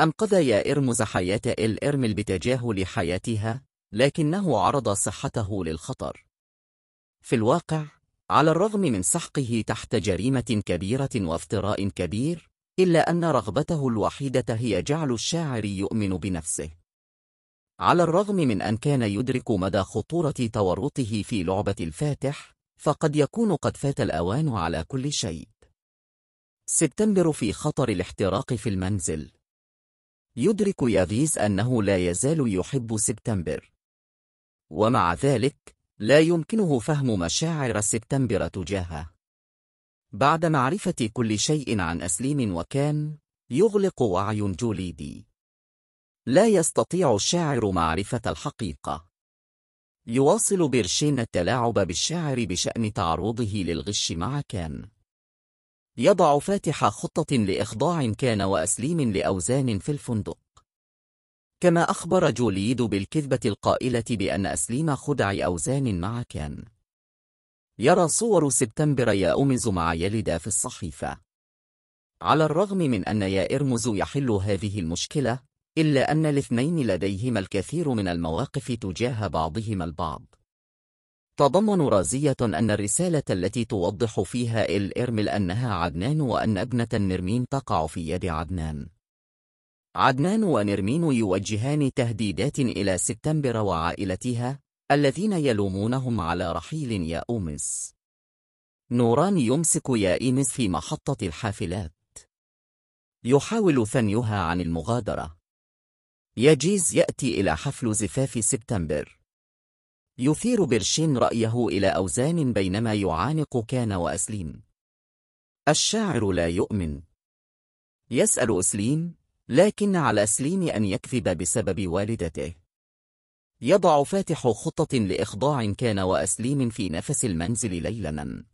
أنقذ يا إرمز حياة إل إرمل بتجاهل حياتها لكنه عرض صحته للخطر في الواقع على الرغم من سحقه تحت جريمة كبيرة وافتراء كبير إلا أن رغبته الوحيدة هي جعل الشاعر يؤمن بنفسه على الرغم من أن كان يدرك مدى خطورة تورطه في لعبة الفاتح فقد يكون قد فات الأوان على كل شيء سبتمبر في خطر الاحتراق في المنزل يدرك يافيز أنه لا يزال يحب سبتمبر ومع ذلك لا يمكنه فهم مشاعر سبتمبر تجاهه بعد معرفة كل شيء عن أسليم وكان يغلق وعي جوليدي لا يستطيع الشاعر معرفة الحقيقة يواصل بيرشين التلاعب بالشاعر بشأن تعرضه للغش مع كان يضع فاتح خطة لإخضاع كان وأسليم لأوزان في الفندق كما أخبر جوليد بالكذبة القائلة بأن أسليم خدع أوزان مع كان يرى صور سبتمبر يأمز مع يلدا في الصحيفة على الرغم من أن إرمز يحل هذه المشكلة إلا أن الاثنين لديهما الكثير من المواقف تجاه بعضهما البعض تضمن رازية أن الرسالة التي توضح فيها الإرمل أنها عدنان وأن ابنة نرمين تقع في يد عدنان عدنان ونرمين يوجهان تهديدات إلى سبتمبر وعائلتها الذين يلومونهم على رحيل يا أومس نوران يمسك يا إيمس في محطة الحافلات يحاول ثنيها عن المغادرة يجيز يأتي إلى حفل زفاف سبتمبر يثير برشين رأيه إلى أوزان بينما يعانق كان وأسليم الشاعر لا يؤمن يسأل أسليم لكن على أسليم أن يكذب بسبب والدته يضع فاتح خطة لإخضاع كان وأسليم في نفس المنزل ليلا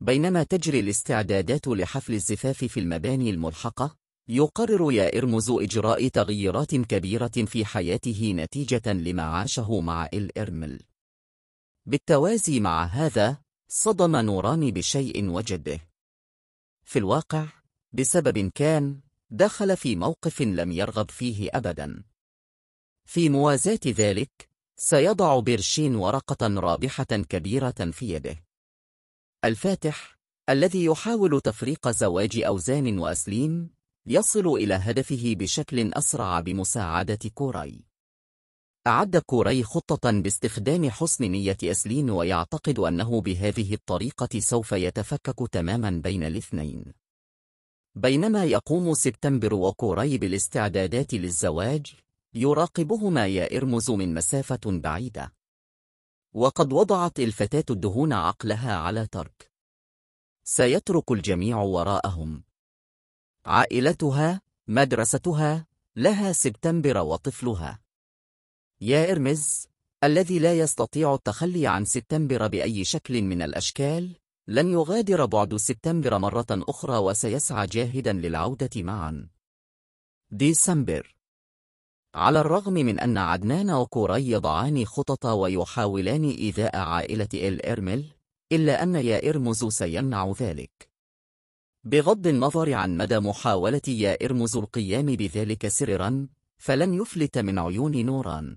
بينما تجري الاستعدادات لحفل الزفاف في المباني الملحقة يقرر يا إرمز إجراء تغييرات كبيرة في حياته نتيجة لما عاشه مع الإرمل. بالتوازي مع هذا، صدم نوران بشيء وجده. في الواقع، بسبب كان، دخل في موقف لم يرغب فيه أبداً. في موازاة ذلك، سيضع بيرشين ورقة رابحة كبيرة في يده. الفاتح، الذي يحاول تفريق زواج أوزان وأسليم، يصل إلى هدفه بشكل أسرع بمساعدة كوري. أعد كوري خطة باستخدام حسن نية أسلين ويعتقد أنه بهذه الطريقة سوف يتفكك تماما بين الاثنين. بينما يقوم سبتمبر وكوري بالاستعدادات للزواج، يراقبهما يا إرمز من مسافة بعيدة. وقد وضعت الفتاة الدهون عقلها على ترك. سيترك الجميع وراءهم. عائلتها مدرستها لها سبتمبر وطفلها يا إرمز الذي لا يستطيع التخلي عن سبتمبر بأي شكل من الأشكال لن يغادر بعد سبتمبر مرة أخرى وسيسعى جاهدا للعودة معا ديسمبر على الرغم من أن عدنان وكوري يضعان خطط ويحاولان إيذاء عائلة إل إرمل إلا أن يا إرمز سيمنع ذلك بغض النظر عن مدى محاولة إرمز القيام بذلك سررا فلن يفلت من عيون نوران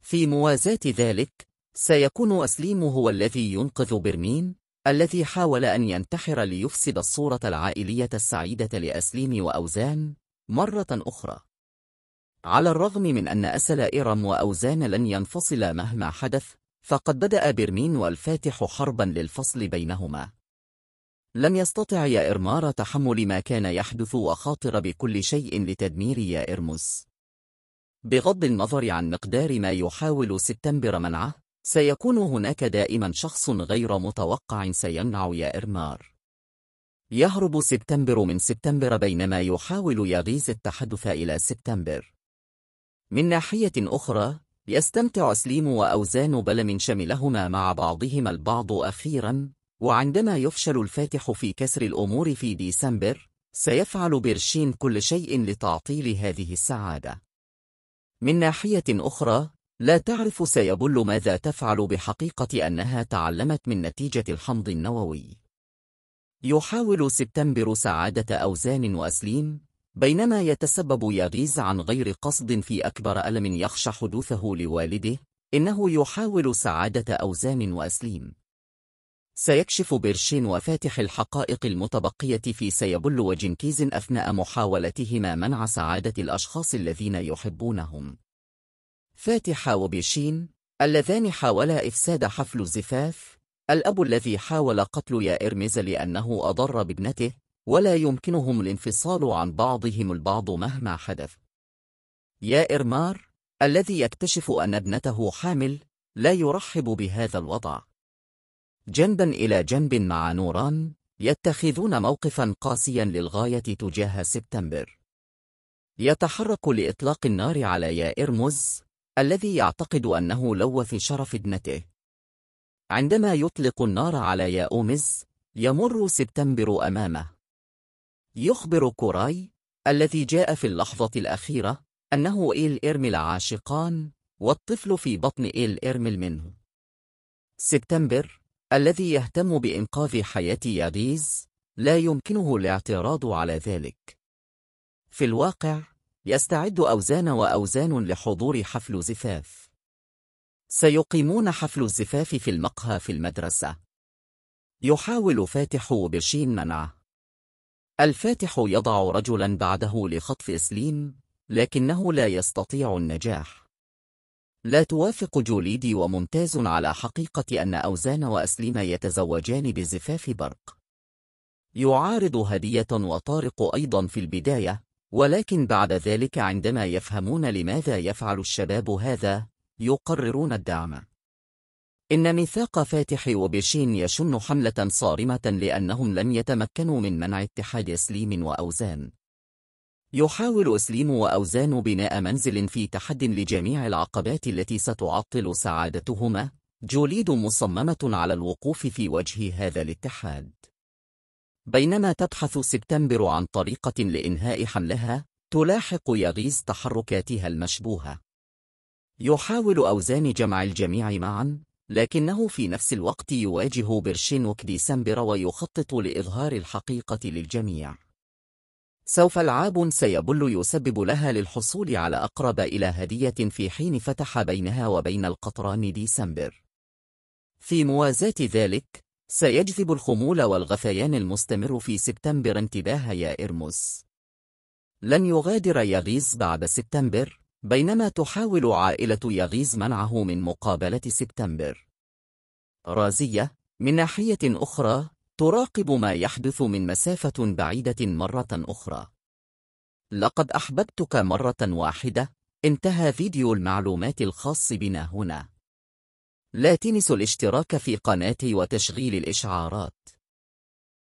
في موازاة ذلك سيكون أسليم هو الذي ينقذ برمين الذي حاول أن ينتحر ليفسد الصورة العائلية السعيدة لأسليم وأوزان مرة أخرى على الرغم من أن أسل إرم وأوزان لن ينفصل مهما حدث فقد بدأ برمين والفاتح حربا للفصل بينهما لم يستطع يا إرمار تحمل ما كان يحدث وخاطر بكل شيء لتدمير يا يائرموس بغض النظر عن مقدار ما يحاول سبتمبر منعه سيكون هناك دائما شخص غير متوقع سيمنع يا إرمار. يهرب سبتمبر من سبتمبر بينما يحاول يغيز التحدث إلى سبتمبر من ناحية أخرى يستمتع سليم وأوزان بلم شملهما مع بعضهما البعض أخيرا وعندما يفشل الفاتح في كسر الأمور في ديسمبر سيفعل بيرشين كل شيء لتعطيل هذه السعادة من ناحية أخرى لا تعرف سيبل ماذا تفعل بحقيقة أنها تعلمت من نتيجة الحمض النووي يحاول سبتمبر سعادة أوزان وأسليم بينما يتسبب ياغيز عن غير قصد في أكبر ألم يخشى حدوثه لوالده إنه يحاول سعادة أوزان وأسليم سيكشف بيرشين وفاتح الحقائق المتبقية في سيبل وجنكيز أثناء محاولتهما منع سعادة الأشخاص الذين يحبونهم. فاتح وبيرشين اللذان حاولا إفساد حفل الزفاف الأب الذي حاول قتل يائرمز لأنه أضر بابنته ولا يمكنهم الانفصال عن بعضهم البعض مهما حدث يائرمار الذي يكتشف أن ابنته حامل لا يرحب بهذا الوضع جنبا إلى جنب مع نوران يتخذون موقفا قاسيا للغاية تجاه سبتمبر يتحرك لإطلاق النار على يا إرمز الذي يعتقد أنه لوث شرف ابنته عندما يطلق النار على يا أومز يمر سبتمبر أمامه يخبر كوراي الذي جاء في اللحظة الأخيرة أنه إيل إرمل عاشقان والطفل في بطن إيل إرمل منه سبتمبر الذي يهتم بإنقاذ حياة ياريز لا يمكنه الاعتراض على ذلك في الواقع يستعد أوزان وأوزان لحضور حفل زفاف سيقيمون حفل الزفاف في المقهى في المدرسة يحاول فاتح برشين منعه الفاتح يضع رجلا بعده لخطف إسليم لكنه لا يستطيع النجاح لا توافق جوليدي وممتاز على حقيقة أن أوزان وأسليم يتزوجان بزفاف برق. يعارض هدية وطارق أيضا في البداية، ولكن بعد ذلك عندما يفهمون لماذا يفعل الشباب هذا، يقررون الدعم. إن ميثاق فاتح وبشين يشن حملة صارمة لأنهم لم يتمكنوا من منع اتحاد سليم وأوزان. يحاول سليم وأوزان بناء منزل في تحد لجميع العقبات التي ستعطل سعادتهما جوليد مصممة على الوقوف في وجه هذا الاتحاد بينما تبحث سبتمبر عن طريقة لإنهاء حملها تلاحق يغيز تحركاتها المشبوهة يحاول أوزان جمع الجميع معا لكنه في نفس الوقت يواجه برشينوك ديسمبر ويخطط لإظهار الحقيقة للجميع سوف العاب سيبل يسبب لها للحصول على أقرب إلى هدية في حين فتح بينها وبين القطران ديسمبر في موازاة ذلك سيجذب الخمول والغثيان المستمر في سبتمبر انتباه إرموس. لن يغادر يغيز بعد سبتمبر بينما تحاول عائلة يغيز منعه من مقابلة سبتمبر رازية من ناحية أخرى تراقب ما يحدث من مسافة بعيدة مرة أخرى لقد أحببتك مرة واحدة انتهى فيديو المعلومات الخاص بنا هنا لا تنسوا الاشتراك في قناتي وتشغيل الإشعارات